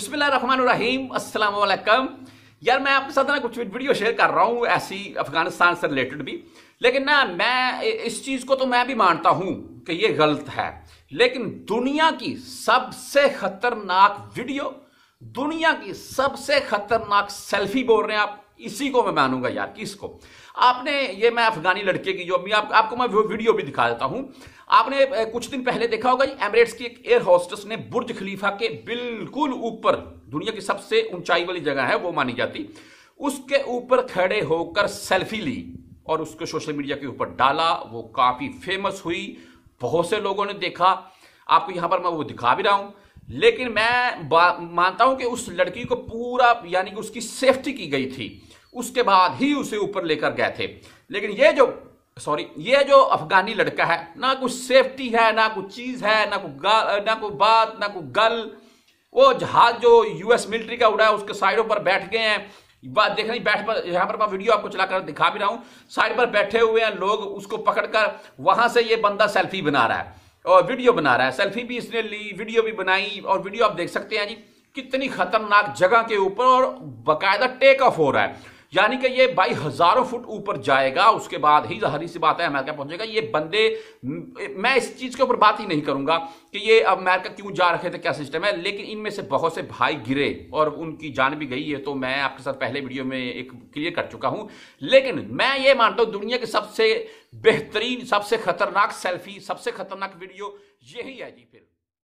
बिस्मिल्लाम असलकम यार मैं आपके साथ ना कुछ वीडियो शेयर कर रहा हूँ ऐसी अफगानिस्तान से रिलेटेड भी लेकिन ना मैं इस चीज़ को तो मैं भी मानता हूँ कि ये गलत है लेकिन दुनिया की सबसे खतरनाक वीडियो दुनिया की सबसे खतरनाक सेल्फी बोल रहे हैं आप इसी को मैं मानूंगा यार किसको आपने ये मैं अफगानी लड़के की जो अभी आप, आपको मैं वीडियो भी दिखा देता हूं आपने कुछ दिन पहले देखा होगा एमरेट्स की एक एयर होस्टेस ने बुर्ज खलीफा के बिल्कुल ऊपर दुनिया की सबसे ऊंचाई वाली जगह है वो मानी जाती उसके ऊपर खड़े होकर सेल्फी ली और उसको सोशल मीडिया के ऊपर डाला वो काफी फेमस हुई बहुत से लोगों ने देखा आपको यहां पर मैं वो दिखा भी रहा हूं लेकिन मैं मानता हूं कि उस लड़की को पूरा यानी कि उसकी सेफ्टी की गई थी उसके बाद ही उसे ऊपर लेकर गए थे लेकिन ये जो सॉरी ये जो अफगानी लड़का है ना कुछ सेफ्टी है ना कुछ चीज है ना कोई ना कोई बात ना कोई गल वो जहाज जो यूएस मिलिट्री का उड़ा है उसके साइडों पर बैठ गए हैं बात देख रही बैठ पर यहाँ पर मैं वीडियो आपको चलाकर दिखा भी रहा हूँ साइड पर बैठे हुए हैं लोग उसको पकड़कर वहां से ये बंदा सेल्फी बना रहा है और वीडियो बना रहा है सेल्फी भी इसने ली वीडियो भी बनाई और वीडियो आप देख सकते हैं जी कितनी खतरनाक जगह के ऊपर और बाकायदा टेक ऑफ हो रहा है यानी कि ये भाई हजारों फुट ऊपर जाएगा उसके बाद ही जहरी सी बात है अमेरिका पहुंचेगा ये बंदे मैं इस चीज के ऊपर बात ही नहीं करूंगा कि ये अमेरिका क्यों जा रखे थे क्या सिस्टम है लेकिन इनमें से बहुत से भाई गिरे और उनकी जान भी गई है तो मैं आपके साथ पहले वीडियो में एक क्लियर कर चुका हूं लेकिन मैं ये मानता हूं दुनिया की सबसे बेहतरीन सबसे खतरनाक सेल्फी सबसे खतरनाक वीडियो यही है जी फिर